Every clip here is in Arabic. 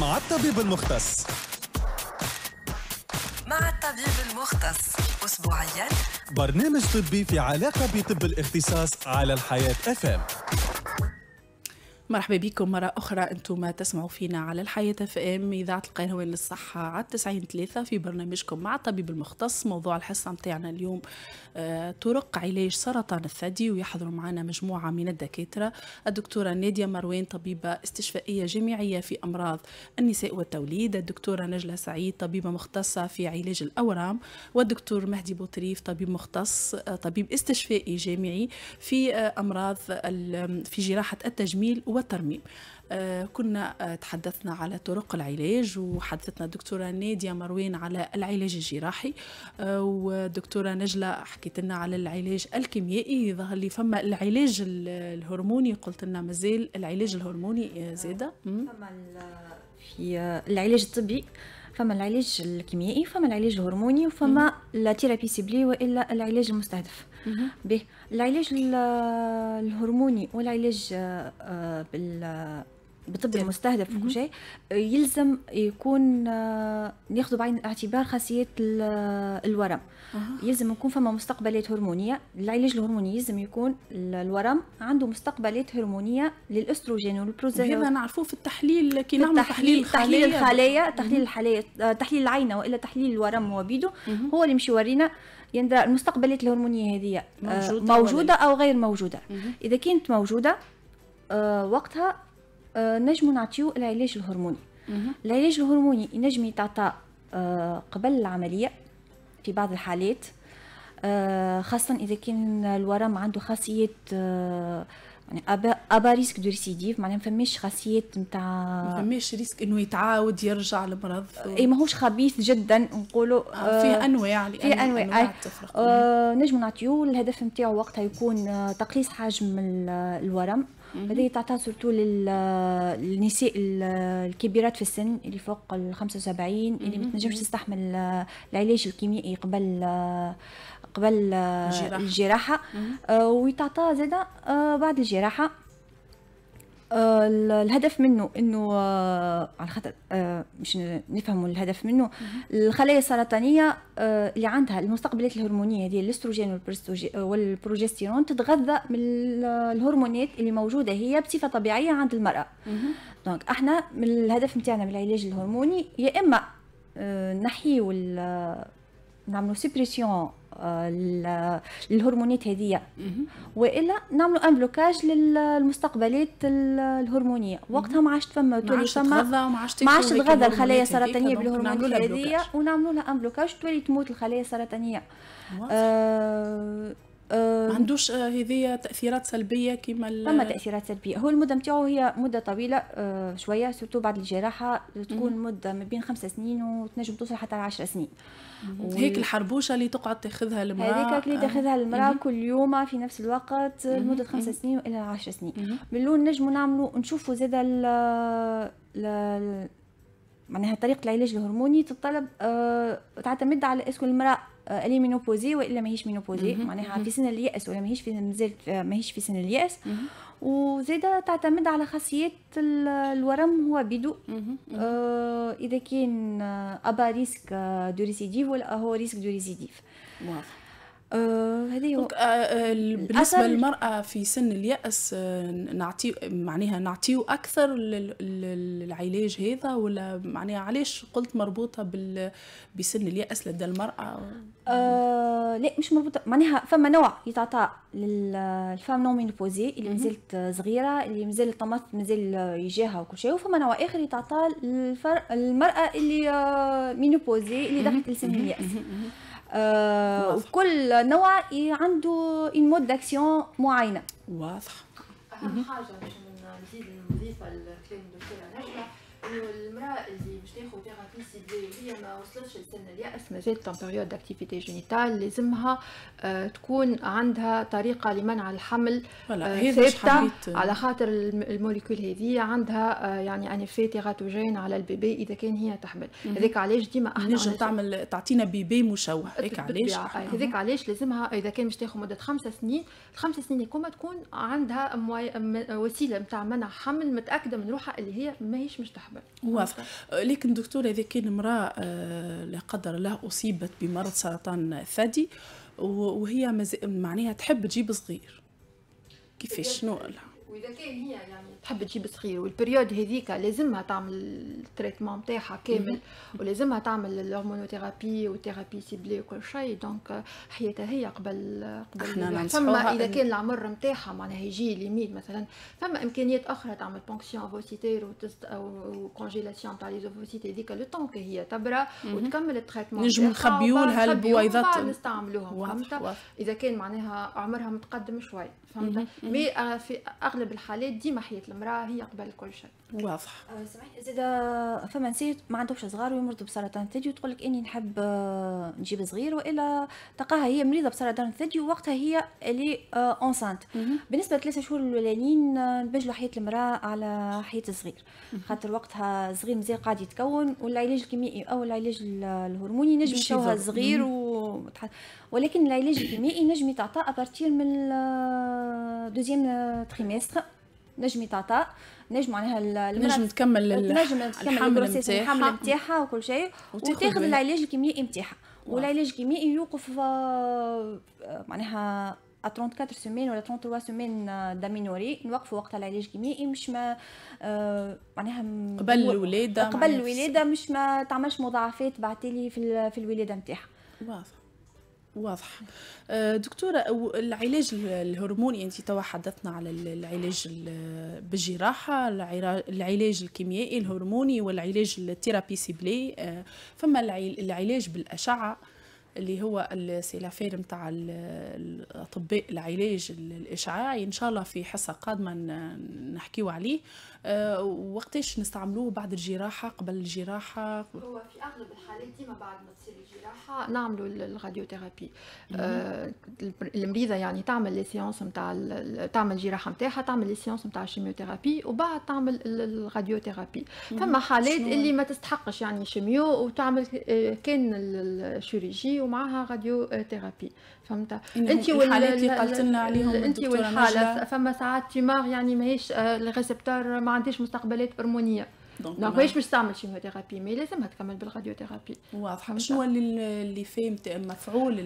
مع الطبيب المختص مع الطبيب المختص أسبوعيا برنامج طبي في علاقة بطب الاختصاص على الحياة أفهم مرحبا بكم مرة أخرى أنتم تسمعوا فينا على الحياة اف ام إذاعة القهوان للصحة على 90 ثلاثة في برنامجكم مع الطبيب المختص موضوع الحصة متاعنا اليوم آه، طرق علاج سرطان الثدي ويحضر معنا مجموعة من الدكاترة الدكتورة نادية مروان طبيبة استشفائية جامعية في أمراض النساء والتوليد الدكتورة نجلة سعيد طبيبة مختصة في علاج الأورام والدكتور مهدي بوطريف طبيب مختص آه، طبيب استشفائي جامعي في آه، أمراض في جراحة التجميل والترميم آه، كنا آه، تحدثنا على طرق العلاج وحدثتنا الدكتورة نادية مروان على العلاج الجراحي آه، والدكتورة نجلة حكيت لنا على العلاج الكيميائي ظهر لي فما العلاج الهرموني قلت لنا مازال العلاج الهرموني زادة فما في العلاج الطبي فما العلاج الكيميائي فما العلاج الهرموني وفما لا تيرابي سيبلي والا العلاج المستهدف به العلاج الهرموني والعلاج آه، آه، بال بالطب المستهدف وكل شيء يلزم يكون آه، ناخذ بعين الاعتبار خاصيه آه، الورم أه. يلزم يكون فما مستقبلات هرمونيه العلاج الهرموني يلزم يكون الورم عنده مستقبلات هرمونيه للاستروجين والبروزيرو هذا نعرفوه في التحليل كي نعمل تحليل تحليل الخلايا تحليل الخلايا آه، تحليل العينه والا تحليل الورم وبيده هو اللي مش يورينا المستقبلات الهرمونيه هذه موجوده, موجودة او غير موجوده مه. اذا كانت موجوده وقتها آه، نجمو نعطيو العلاج الهرموني العلاج الهرموني ينجم يتعطى آه، قبل العملية في بعض الحالات آه، خاصة إذا كان الورم عنده خاصيات يعني ابا ابا ريسك دو ريسيديف معناها ما فماش خاصيات نتاع ما فماش ريسك انه يتعاود يرجع المرض و... اي ماهوش خبيث جدا نقولوا آه فيه انواع فيه انواع, أنواع تفرق نجم نعطيو الهدف نتاعو وقتها يكون تقليص حجم الورم هذه تعطى سورتو للنساء الكبيرات في السن اللي فوق ال 75 اللي ما تنجمش تستحمل العلاج الكيميائي قبل قبل الجراحه, الجراحة. آه، ويتعطى زاده آه، بعد الجراحه آه، الهدف منه انه آه، على خاطر آه، مش نفهموا الهدف منه الخلايا السرطانيه اللي عندها المستقبلات الهرمونيه هذه الاستروجين والبروجستيرون تتغذى من الهرمونات اللي موجوده هي بصفه طبيعيه عند المراه دونك احنا من الهدف نتاعنا من العلاج الهرموني يا اما نحيو نعملوا سيبريسيون آه، الهرمونات هذيا والا نعملوا ان بلوكاج للمستقبلات الهرمونيه وقتها ما عادش فما تولي فما ما عادش تغذى الخلايا السرطانيه بالهرمونات هذيا ونعملوا لها ان بلوكاج تولي تموت الخلايا السرطانيه ما عندوش آه، هذه تاثيرات سلبيه كما فما تاثيرات سلبيه هو المده نتاعو هي مده طويله آه، شويه سورتو بعد الجراحه تكون مم. مده ما بين خمسة سنين وتنجم توصل حتى ل 10 سنين و... هيك الحربوشه اللي تقعد تاخذها المراه هذيك اللي آه. تاخذها المراه مم. كل يوم في نفس الوقت لمده خمسة سنين والى 10 سنين مم. من الاول نجموا نعملوا نشوفوا زاد ال... معناها طريقه العلاج الهرموني تتطلب أه تعتمد على اسكو المراه الي آه، مينوبوزي والا ماهيش مينوبوزي معناها في سن الياس ولا ماهيش في مازال آه، ماهيش في سن الياس وزيدا تعتمد على خاصيات الورم هو بدو آه اذا كان آه، ابا ريسك دو ريسيديف ولا هو ريسك دو ريسيديف واضح آه هذه هو آه، آه، بالنسبه للمراه في سن الياس نعطيو آه، نعطي معناها نعطيو اكثر للعلاج هذا ولا معناها علاش قلت مربوطه بال بسن الياس لدى المراه آه لا مش مربوطه معناها فما نوع يتعطى للفام نون مينوبوزي اللي مازالت صغيره اللي مازال الطماط مازال يجيها وكل شيء وفما نوع اخر يتعطى للمراه اللي مينوبوزي اللي دخلت لسن الياس آه، وكل نوع عنده اون مود داكسيون معينه واضح اهم حاجه باش نزيد نضيف الكلام دكتوره نجمه انه المراه اللي باش تاخذ انسيبلي ما وصلتش لسن الياس مازالت بيريود اكتيفيتي جينيتال لازمها آه، تكون عندها طريقه لمنع الحمل آه، ثابته آه. على خاطر الموليكول هذه عندها يعني ان افي تيراتوجين على البيبي اذا كان هي تحمل هذاك علاش ديما احنا نجم تعمل تعطينا بيبي مشوه هذيك علاش هذاك علاش لازمها اذا كان باش تاخذ مده خمسة سنين الخمس سنين هكوما تكون عندها وسيله نتاع منع حمل متاكده من روحها اللي هي ماهيش مش تحمل واضح لكن دكتور هذيك كاين امراه آه، لا قدر الله اصيبت بمرض سرطان الثدي وهي معناها تحب تجيب صغير كيفاش شنو واذا كان هي يعني تحب تجيب صغير والبريود هذيك لازمها تعمل التريتمون نتاعها كامل ولازمها تعمل الهرمونوثيرابي والثيرابي سيبلي وكل شيء دونك حياتها هي قبل قبل احنا فما اذا كان العمر نتاعها معناها يجي ليميت مثلا فما امكانيات اخرى تعمل بونكسيون اوفوسيتير او كونجيلاسيون تاع لي اوفوسيت هذيك لو طونك هي تبرى وتكمل التريتمون نجم نخبيولها البويضات نستعملوهم اذا كان معناها عمرها متقدم شوي فهمت مي آه، في اغلب الحالات ديما حياه المراه هي قبل كل شيء واضح آه، سمعت زيد آه، فما نسيت ما عندهمش صغار ويمرضوا بسرطان الثدي وتقول لك اني نحب نجيب صغير والا تلقاها هي مريضه بسرطان الثدي ووقتها هي اللي اونسانت بالنسبه لثلاثة شهور الاولانيين نبجلوا حياه المراه على حياه الصغير خاطر وقتها صغير مازال قاعد يتكون والعلاج الكيميائي او العلاج الهرموني نجم يشوها الصغير و ولكن العلاج الكيميائي نجم يتعطى ابارتير من دوزيام تريمستر نجم يتعطى نجم معناها نجم تكمل نجم تكمل الحمل نتاعها وكل شيء وتاخذ العلاج الكيميائي نتاعها والعلاج الكيميائي يوقف آه، معناها 34 سيمين ولا 33 سيمين دامينوري نوقفوا وقت العلاج الكيميائي مش ما آه، معناها قبل الولاده قبل الولاده مش ما تعملش مضاعفات بعتلي في في الولاده نتاعها واضح واضح آه، دكتورة العلاج الهرموني أنت توا حدثنا على العلاج بالجراحة العلاج الكيميائي الهرموني والعلاج التيرابي سيبلي آه، فما العلاج بالأشعة اللي هو السيلافير متاع الاطباء العلاج الاشعاعي ان شاء الله في حصه قادمه نحكيو عليه آه، وقتاش نستعملوه بعد الجراحه قبل الجراحه هو في اغلب الحالات ديما بعد ما تصير الجراحه نعملوا الراديوثيرابي آه، المريضه يعني تعمل لي سيونس نتاع تعمل الجراحه نتاعها تعمل لي سيونس نتاع الشيميوثيرابي وبعد تعمل الراديوثيرابي فما حالات اللي ما تستحقش يعني شيميو وتعمل آه، كان الشيرورجي ومعها راديوثيرابي فهمت يعني انت والحالات اللي قلت لنا عليهم انت والحاله فما ساعات تيمار يعني ماهيش الريسبتور مع عنديش مستقبلات هرمونيه دونك ماهوش باش تعمل شيميوثيرابي مي لازمها تكمل بالراديوثيرابي واضحه شنو اللي اللي فيه مفعول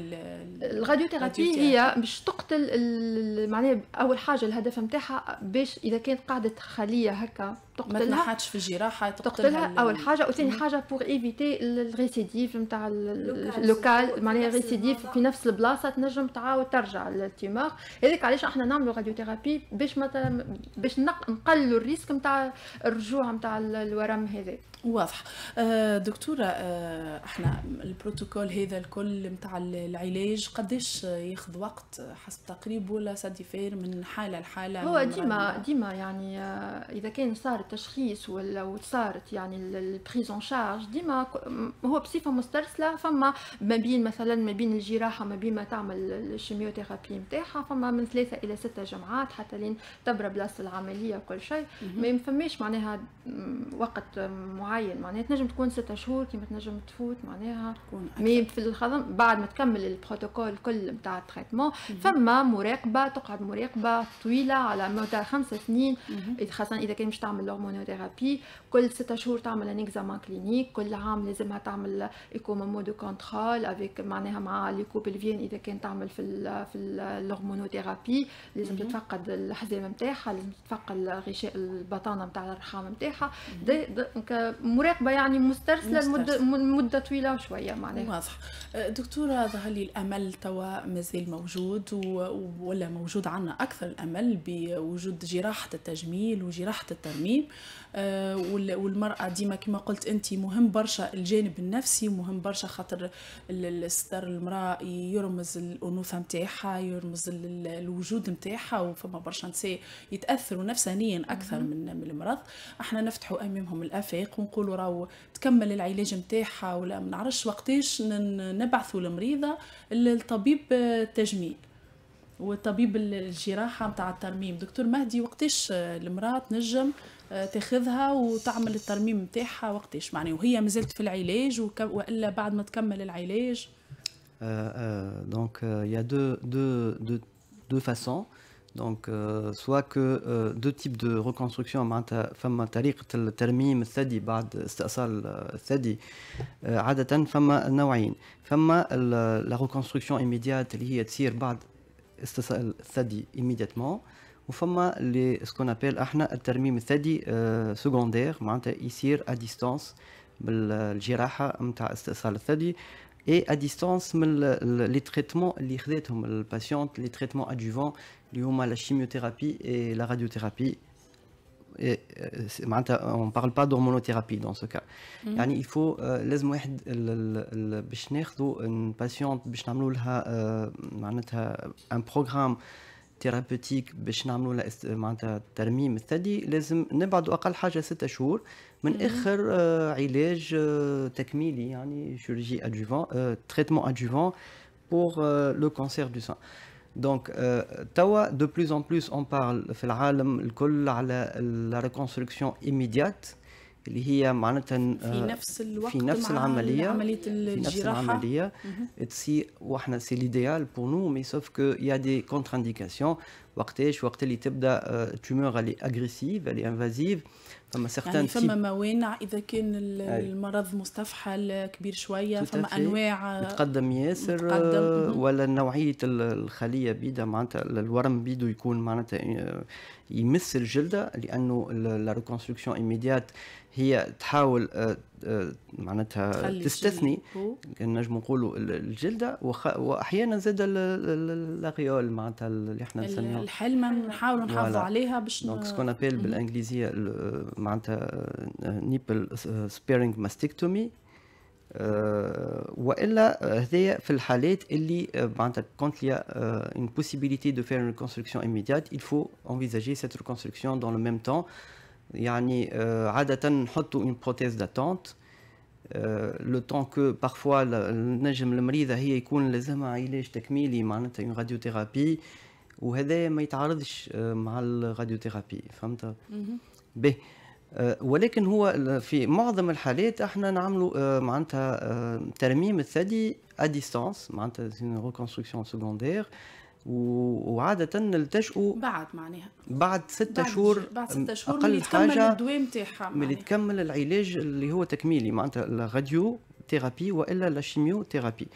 الراديوثيرابي هي باش تقتل معناها اول حاجه الهدف نتاعها باش اذا كانت قاعده خليه هكا تقتلها ما تنحتش في الجراحه تقتلها, تقتلها اول حاجه وثاني حاجه بور ايفيتي الريسيديف نتاع اللوكال معناها الريسيديف في نفس البلاصه تنجم تعاود ترجع للتيمور هذاك علاش احنا نعملوا راديوثيرابي باش مثلا باش نقللوا الريسك نتاع الرجوع نتاع الورم هذا واضح آه، دكتوره آه، احنا البروتوكول هذا الكل نتاع العلاج قداش ياخذ وقت حسب تقريب ولا ساديفير من حاله لحاله هو ديما ديما يعني آه، اذا كان صار التشخيص ولا صارت يعني البريز اون شارج ديما هو بصفه مسترسله فما ما بين مثلا ما بين الجراحه ما بين ما تعمل الشيميوثيرابي نتاعها فما من ثلاثه الى سته جمعات حتى لين تبرى بلاصه العمليه وكل شيء ما فماش معناها وقت معين معناها تنجم تكون ستة شهور كيما تنجم تفوت معناها مي في الخضم بعد ما تكمل البروتوكول كل نتاع التريتمون فما مراقبه تقعد مراقبه طويله على مدى خمس سنين خاصه اذا كان باش تعمل هرمونوثيرابي كل ستة شهور تعمل ان اكزامان كلينيك كل عام لازمها تعمل ايكو مامو دو كونترول افيك معناها مع لي كوبل اذا كان تعمل في الـ في الهرمونوثيرابي لازم تتفقد الحزام نتاعها لازم تتفقد غشاء البطانه نتاع الرحام نتاعها مراقبه يعني مسترسله لمده مده طويله شويه معناها واضح أه، دكتوره ظهر لي الامل توا مازال موجود ولا موجود عندنا اكثر الامل بوجود جراحه التجميل وجراحه الترميم أه، والمراه ديما كما قلت انت مهم برشا الجانب النفسي مهم برشا خاطر الستر المراه يرمز الانوثه نتاعها يرمز الوجود نتاعها وفما برشا نساء يتاثروا نفسانيا اكثر من المرض احنا نفتحوا نعممهم الافاق ونقولوا راهو تكمل العلاج نتاعها ولا ما نعرفش وقتاش نبعثوا المريضه للطبيب التجميل والطبيب الجراحه نتاع الترميم دكتور مهدي وقتاش المراه تنجم آه، تاخذها وتعمل الترميم نتاعها وقتاش معناها وهي مازالت في العلاج والا بعد ما تكمل العلاج دونك يا دو دو دو دو فاصون Donc, euh, soit que euh, deux types de reconstruction, mammaire le euh, a la méthode de remontage de l'œuf après l'apparition de l'œuf, deux types. la reconstruction immédiate, qui est fait après l'apparition immédiatement. Et il ce qu'on nous le remontage de secondaire, qui se fait à distance, avec la chirurgie de l'apparition et à distance les traitements les patients les traitements adjuvants la chimiothérapie et la radiothérapie et euh, on ne parle pas d'hormonothérapie dans ce cas mhm. il faut لازم euh, une patiente باش euh, un programme ثيرابيوتيك باش نعملوا معناتها ترميم الثدي لازم نبعدوا اقل حاجه ستة شهور من اخر آه، علاج آه، تكميلي يعني شيرجي ادجوفون تريتمون ادجوفون بور لو كانسير دو سان دونك توا دو بلوس ان بلوس on parle في العالم الكل على لا ريكونستركسيون immédiate. اللي هي معناتها آه، في نفس الوقت في نفس العمليه عمليه الجراحه في نفس العمليه تسي وحنا سي ليديال بور نو مي سوف كو يا دي كونتر انديكاسيون وقتاش وقت اللي تبدا تيومور آه، اللي اغريسيف اللي انفازيف فما سيغتان يعني فما موانع اذا كان المرض مستفحل كبير شويه فما انواع آه، متقدم ياسر متقدم. آه، ولا نوعيه الخليه بيدا معناتها الورم بيدو يكون معناتها يمس الجلده لانه لا ريكونستركسيون ايميديات هي تحاول آه، معناتها تستثني نجم نقولوا الجلده وخ... واحيانا زاد لاغيول معناتها اللي احنا نسميها الحلمه نحاولوا نحافظوا عليها باش دونك سكون ابيل بالانجليزيه معناتها نيبل سبيرنج ماستكتومي أه والا هذايا في الحالات اللي آه، معناتها كونت ليا اون بوسيبيليتي دو فير اون ريكونستركسيون immédiate il faut envisager cette reconstruction dans le même temps يعني euh, عادة نحطوا اون بروتيز داتونت لو طون كو بارفوا النجم المريضة هي يكون لازمها علاج تكميلي معناتها اون راديوثيرابي وهذا ما يتعارضش euh, مع الراديوثيرابي فهمت به آه، ولكن هو في معظم الحالات احنا نعملوا آه، معناتها آه، ترميم الثدي ا ديستانس معناتها ريكونستركسيون سكوندير Et après 6 mois, on la radiothérapie ou la chimiothérapie.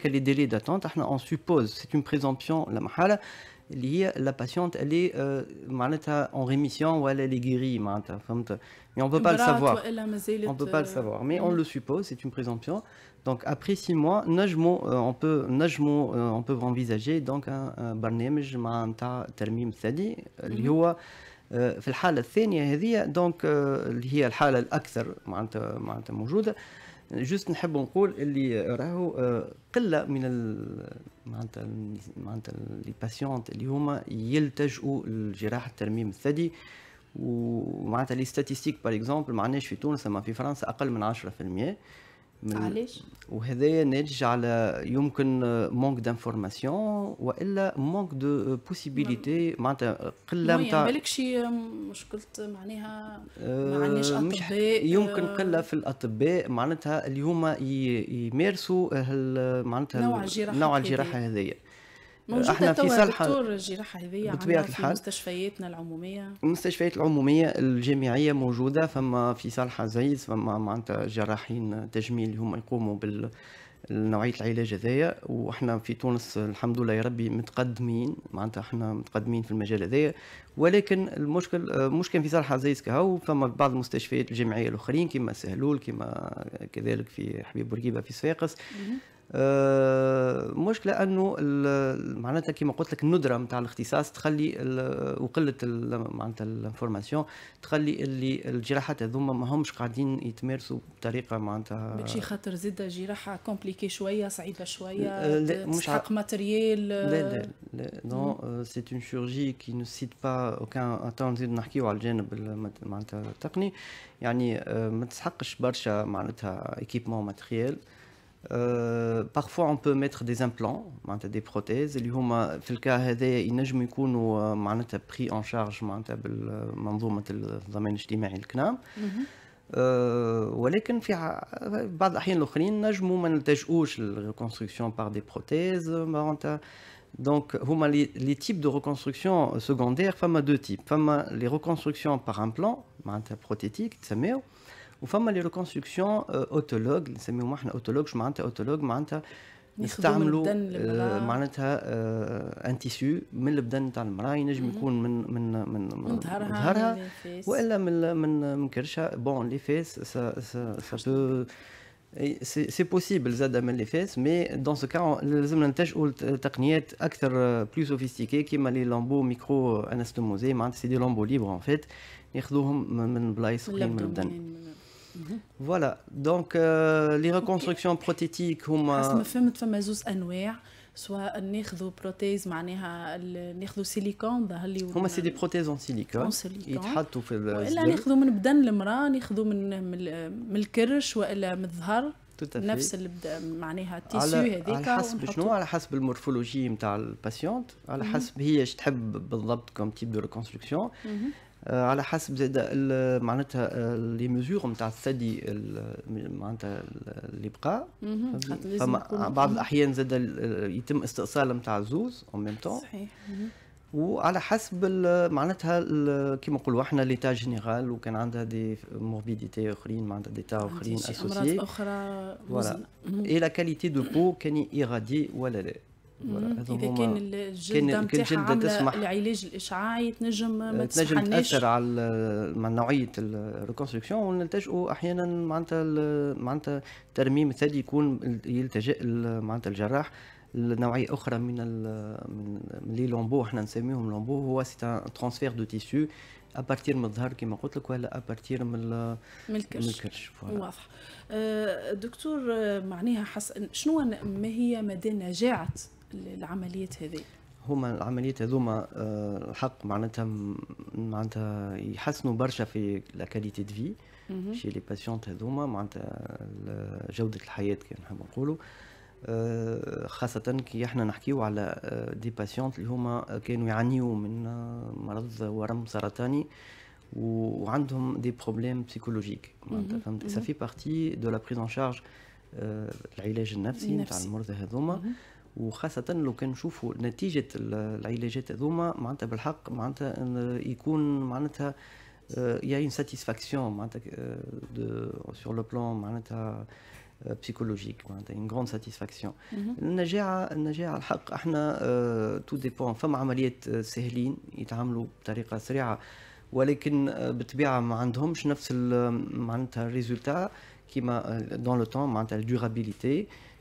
Ces délais d'attente, on suppose, c'est une présomption, la patiente est euh, en rémission ou elle est guérie. On ne peut pas le savoir, mais on le suppose, c'est une présomption. Donc après six mois, on peut, on peut envisager donc un barnège مع نتاع ترميم ثدي اللي هو في الحالة الثانية هذه دونك اللي هي الحالة الأكثر معناتها معناتها موجودة جست نحب نقول اللي راهو قلة من معناتها معناتها لي باسيونت اللي هما يلتجؤوا لجراحة ترميم الثدي ومعناتها لي ستاتيستيك باغ اكزومبل معناش في تونس ما في فرنسا أقل من 10% من علاش وهذايا ناتج على يمكن مونك دانفورماسيون والا مونك دو بوسيبيليتي معناتها قله نتاع مالكش مشكله معناها آه، ما عندناش اطباء يمكن آه، قله في الاطباء معناتها اللي هما يمارسوا معناتها نوع الجراحه الجراحه هذايا موجوده احنا في سلحه دكتور الجراحه هذه بطبيعه الحال مستشفياتنا العموميه المستشفيات العموميه الجامعيه موجوده فما في سلحه زيز فما معناتها جراحين تجميل هم يقوموا بال نوعية العلاج هذايا وإحنا في تونس الحمد لله يا ربي متقدمين معناتها إحنا متقدمين في المجال هذايا ولكن المشكل مش كان في صالح عزيز كهو فما بعض المستشفيات الجامعية الأخرين كما سهلول كما كذلك في حبيب بورقيبة في صفاقس المشكله آه، انه معناتها كما قلت لك الندره نتاع الاختصاص تخلي آه، وقله معناتها الانفورماسيون تخلي اللي الجراحات هذوما ماهمش قاعدين يتمارسوا بطريقه معناتها ماشي خاطر زاد جراحه كومبليكي شويه صعيبه شويه حق ماتريال لا لا لا نو سي اون شيرجي كي نسيت با اوكان تو نزيد نحكيو على الجانب معناتها التقني يعني euh، ما تسحقش برشا معناتها ايكيبمون ماتريال Euh, parfois on peut mettre des implants des prothèses اللي هما في pris en charge dans domaine الاجتماعي الكنام ولكن في بعض الاحيان الاخرين نجموا ما Donc, les types de reconstruction secondaire, il deux types. les reconstructions par implant, prothétique, وفما لي ريكونستركسيون اوتولوج آه، نسميهم احنا اوتولوج شو معناتها اوتولوج معناتها يستعملوا آه، معناتها ان آه، تيسو من البدن تاع المراه ينجم يكون من من من من ظهرها, والا من من من كرشها بون لي فيس سا سا سا سي بوسيبل زاد من لي فيس مي دون سو كا لازم نلتجئوا تقنيات اكثر بلو سوفيستيكي كيما لي لامبو ميكرو انستوموزي معناتها سي دي لامبو ليبر ان فيت ياخذوهم من بلايص من البدن يعني فوالا دونك لي ريكونستركسيون بروتيتيك هما حسب ما فهمت فما زوز انواع سواء ناخذوا بروتيز معناها ناخذوا سيليكون ظهر لي هما سي دي بروتيز اون سيليكون يتحطوا في ولا ناخذوا من بدن المراه ناخذوا من من الكرش والا من الظهر نفس معناها التيسيو هذيك على حسب شنو على حسب المورفولوجي نتاع الباسيونت على حسب هي اش تحب بالضبط كوم تيب دو ريكونستركسيون آه، على حسب زاد معناتها لي ميزور نتاع الثدي معناتها اللي بقى فما بعض الاحيان زاد يتم استئصال نتاع الزوز اون ميم طون صحيح وعلى حسب معناتها كيما نقولوا احنا ليتا جينيرال وكان عندها دي موربيديتي اخرين معناتها دي تا اخرين اسوسيي امراض اخرى فوالا اي لا كاليتي دو بو كان يغادي ولا لا اذا كان الجلده كان الجلد تسمح العلاج الاشعاعي تنجم ما آه، تنجم تاثر على نوعيه الريكونستركسيون ونلتجئوا احيانا معناتها معناتها ترميم الثدي يكون يلتجئ معناتها الجراح لنوعيه اخرى من من لي لومبو احنا نسميهم لومبو هو سي ترانسفير دو تيسيو ابارتير من الظهر كما قلت لك ولا ابارتير من من الكرش, من الكرش. واضح آه، دكتور آه، معناها حس... شنو ما هي مدى نجاعه العمليات هذه هما العمليات هذوما آه، الحق معناتها معناتها يحسنوا برشا في لا كاليتي دو في شي لي باسيونت هذوما معناتها جوده الحياه كي نحب نقولوا آه، خاصة كي احنا نحكيو على دي آه، باسيونت اللي هما كانوا يعانيو من مرض ورم سرطاني وعندهم دي بروبليم سيكولوجيك معناتها فهمت سافي بارتي دو لا بريز ان شارج العلاج النفسي نتاع المرضى هذوما وخاصة لو كان نشوفوا نتيجة العلاجات هذوما معناتها بالحق معناتها يكون معناتها آه، يا اون ساتيسفاكسيون معناتها دو سور لو بلان معناتها بسيكولوجيك آه، معناتها اون غروند ساتيسفاكسيون النجاعه النجاعه الحق احنا تو آه، ديبون فما عمليات سهلين يتعاملوا بطريقه سريعه ولكن بالطبيعه ما عندهمش نفس معناتها الريزولتا كيما دون لو تون معناتها الدورابيليتي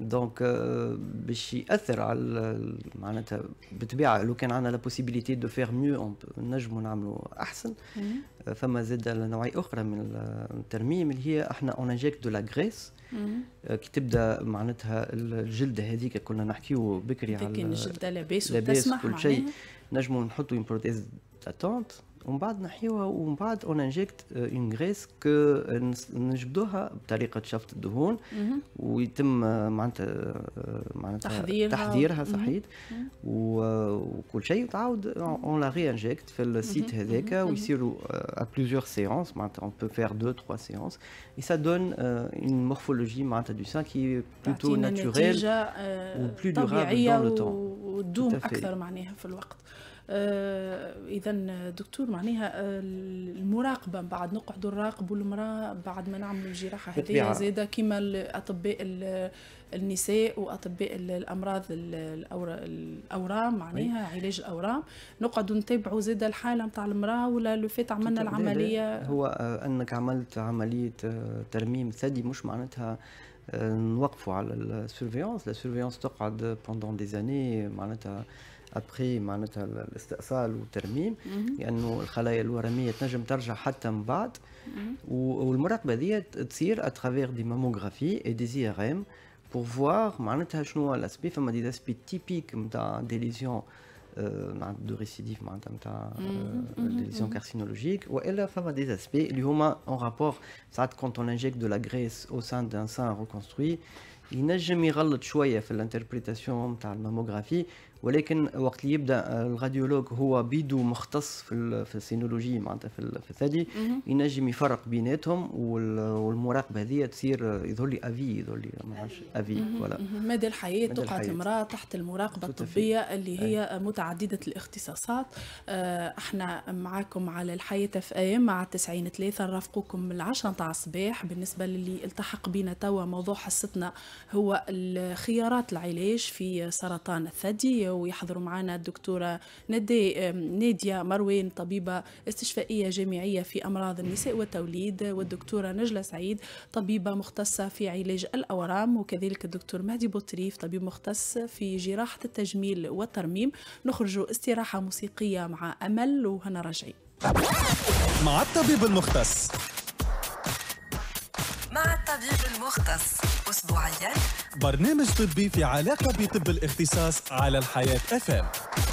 دونك آه، باش ياثر على معناتها بالطبيعه لو كان عندنا لا بوسيبيليتي دو فيغ ميو نجمو نعملوا احسن فما زاد نوعيه اخرى من الترميم اللي هي احنا اون انجيك دو لا غريس كي تبدا معناتها الجلده هذيك كنا نحكيو بكري على الجلده لاباس وتسمح كل شيء نجمو نحطوا اون بروتيز داتونت ومن بعد نحيوها ومن بعد اون انجكت اون غريس كو نجبدوها بطريقه شفط الدهون ويتم آه، معناتها آه، معناتها تحضيرها تحضيرها صحيح وكل شيء وتعاود اون لا ري انجكت في السيت هذاك ويصيروا ا بليزيور سيونس معناتها اون بو فير دو تخوا سيونس اي سا دون اون مورفولوجي معناتها دو سان كي بلوتو ناتوريل و بلو دورابل دون لو تون ودوم اكثر معناها في الوقت آه، اذا دكتور معناها آه، المراقبه من بعد نقعدوا نراقبوا المراه بعد ما نعملوا الجراحه هذه زاده كما الاطباء النساء واطباء الامراض الاورام معناها علاج الاورام نقعدوا نتابعوا زاده الحاله نتاع المراه ولا لو فات عملنا العمليه هو آه، انك عملت عمليه ترميم ثدي مش معناتها نوقفوا على السيرفيونس لا تقعد بوندون دي زاني معناتها à travers des mammographies et des IRM pour voir à l'aspect, des aspects typiques lésions euh، de récidive, euh، lésions carcinologiques. Ou en rapport. quand on injecte de la graisse au sein d'un sein reconstruit. Il n'a jamais à l'interprétation de la mammographie. ولكن وقت اللي يبدا آه، الغاديولوج هو بيدو مختص في في السينولوجي معناتها في, في الثدي ينجم يفرق بيناتهم والمراقبه هذه تصير آه، يظهر لي افي يظهر لي ما افي ولا مدى الحياه تقعد المراه تحت المراقبه الطبيه اللي هي أي. متعدده الاختصاصات آه، احنا معاكم على الحياه في ايام مع 90 3 نرافقوكم من 10 نتاع الصباح بالنسبه للي التحق بينا توا موضوع حصتنا هو خيارات العلاج في سرطان الثدي ويحضروا معنا الدكتورة ندي نادية مروان طبيبة استشفائية جامعية في أمراض النساء والتوليد والدكتورة نجلة سعيد طبيبة مختصة في علاج الأورام وكذلك الدكتور مهدي بوطريف طبيب مختص في جراحة التجميل والترميم نخرج استراحة موسيقية مع أمل وهنا راجعين مع الطبيب المختص مع الطبيب المختص أسبوعيا برنامج طبي في علاقة بطب الاختصاص على الحياة أفهم